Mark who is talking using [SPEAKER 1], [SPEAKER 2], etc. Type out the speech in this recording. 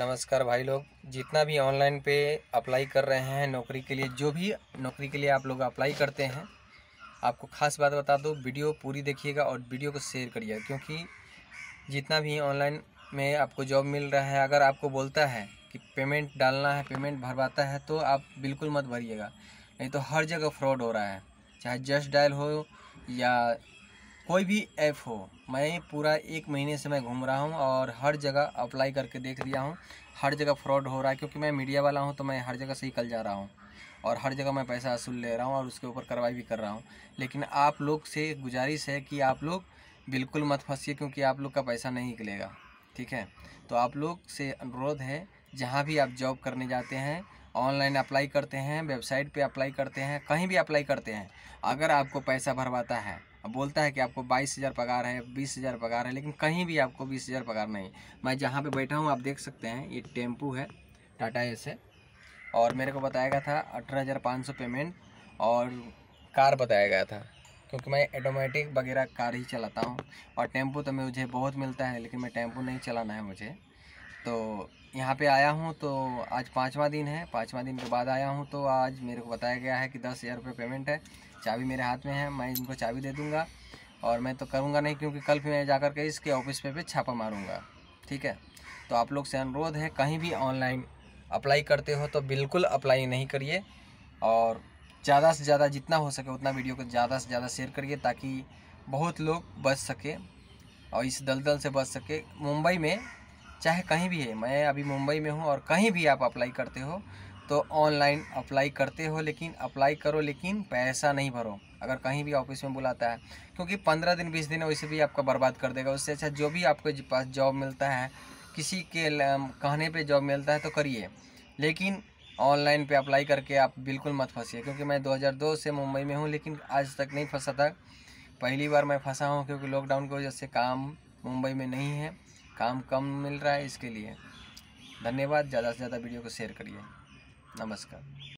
[SPEAKER 1] नमस्कार भाई लोग जितना भी ऑनलाइन पे अप्लाई कर रहे हैं नौकरी के लिए जो भी नौकरी के लिए आप लोग अप्लाई करते हैं आपको खास बात बता दो वीडियो पूरी देखिएगा और वीडियो को शेयर करिएगा क्योंकि जितना भी ऑनलाइन में आपको जॉब मिल रहा है अगर आपको बोलता है कि पेमेंट डालना है पेमेंट भरवाता है तो आप बिल्कुल मत भरिएगा नहीं तो हर जगह फ्रॉड हो रहा है चाहे जस्ट डायल हो या कोई भी ऐप हो मैं पूरा एक महीने से मैं घूम रहा हूँ और हर जगह अप्लाई करके देख लिया हूँ हर जगह फ्रॉड हो रहा है क्योंकि मैं मीडिया वाला हूँ तो मैं हर जगह से ही कल जा रहा हूँ और हर जगह मैं पैसा असूल ले रहा हूँ और उसके ऊपर कार्रवाई भी कर रहा हूँ लेकिन आप लोग से गुजारिश है कि आप लोग बिल्कुल मत फंसिए क्योंकि आप लोग का पैसा नहीं निकलेगा ठीक है तो आप लोग से अनुरोध है जहाँ भी आप जॉब करने जाते हैं ऑनलाइन अप्लाई करते हैं वेबसाइट पे अप्लाई करते हैं कहीं भी अप्लाई करते हैं अगर आपको पैसा भरवाता है बोलता है कि आपको बाईस हज़ार पगार है बीस हज़ार पगार है लेकिन कहीं भी आपको बीस हज़ार पगार नहीं मैं जहाँ पे बैठा हूँ आप देख सकते हैं ये टेम्पू है टाटा एस है और मेरे को बताया गया था अठारह हज़ार पाँच सौ पेमेंट और कार बताया गया था क्योंकि मैं ऑटोमेटिक वगैरह कार ही चलाता हूँ और टेम्पू तो मुझे बहुत मिलता है लेकिन मैं टेम्पू नहीं चलाना है मुझे तो यहाँ पे आया हूँ तो आज पाँचवा दिन है पाँचवा दिन के बाद आया हूँ तो आज मेरे को बताया गया है कि दस हज़ार रुपये पेमेंट है चाबी मेरे हाथ में है मैं इनको चाबी दे दूँगा और मैं तो करूँगा नहीं क्योंकि कल फिर मैं जा कर के इसके ऑफिस पे पे छापा मारूँगा ठीक है तो आप लोग से अनुरोध है कहीं भी ऑनलाइन अप्लाई करते हो तो बिल्कुल अप्लाई नहीं करिए और ज़्यादा से ज़्यादा जितना हो सके उतना वीडियो को ज़्यादा से ज़्यादा शेयर करिए ताकि बहुत लोग बच सके और इस दलदल से बच सके मुंबई में चाहे कहीं भी है मैं अभी मुंबई में हूँ और कहीं भी आप अप्लाई करते हो तो ऑनलाइन अप्लाई करते हो लेकिन अप्लाई करो लेकिन पैसा नहीं भरो अगर कहीं भी ऑफिस में बुलाता है क्योंकि पंद्रह दिन बीस दिन वैसे भी आपका बर्बाद कर देगा उससे अच्छा जो भी आपके पास जॉब मिलता है किसी के कहने पे जॉब मिलता है तो करिए लेकिन ऑनलाइन पे अप्लाई करके आप बिल्कुल मत फंसीए क्योंकि मैं 2002 से मुंबई में हूँ लेकिन आज तक नहीं फंसा था पहली बार मैं फंसा हूँ क्योंकि लॉकडाउन की वजह से काम मुंबई में नहीं है काम कम मिल रहा है इसके लिए धन्यवाद ज़्यादा से ज़्यादा वीडियो को शेयर करिए नमस्कार